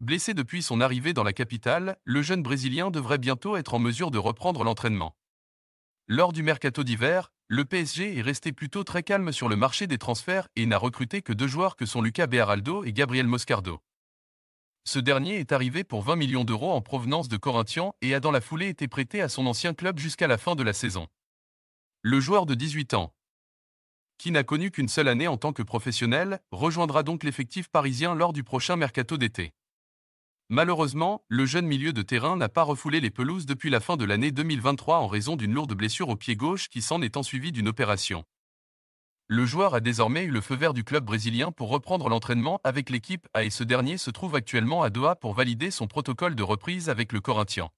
Blessé depuis son arrivée dans la capitale, le jeune Brésilien devrait bientôt être en mesure de reprendre l'entraînement. Lors du mercato d'hiver, le PSG est resté plutôt très calme sur le marché des transferts et n'a recruté que deux joueurs que sont Lucas Beraldo et Gabriel Moscardo. Ce dernier est arrivé pour 20 millions d'euros en provenance de Corinthians et a dans la foulée été prêté à son ancien club jusqu'à la fin de la saison. Le joueur de 18 ans, qui n'a connu qu'une seule année en tant que professionnel, rejoindra donc l'effectif parisien lors du prochain mercato d'été. Malheureusement, le jeune milieu de terrain n'a pas refoulé les pelouses depuis la fin de l'année 2023 en raison d'une lourde blessure au pied gauche qui s'en est suivi d'une opération. Le joueur a désormais eu le feu vert du club brésilien pour reprendre l'entraînement avec l'équipe A et ce dernier se trouve actuellement à Doha pour valider son protocole de reprise avec le Corinthien.